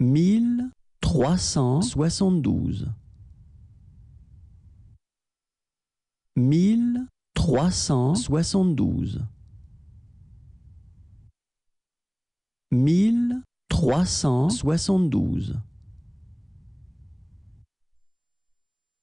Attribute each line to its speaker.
Speaker 1: mille trois cent soixante-douze mille trois cent soixante-douze mille trois cent soixante-douze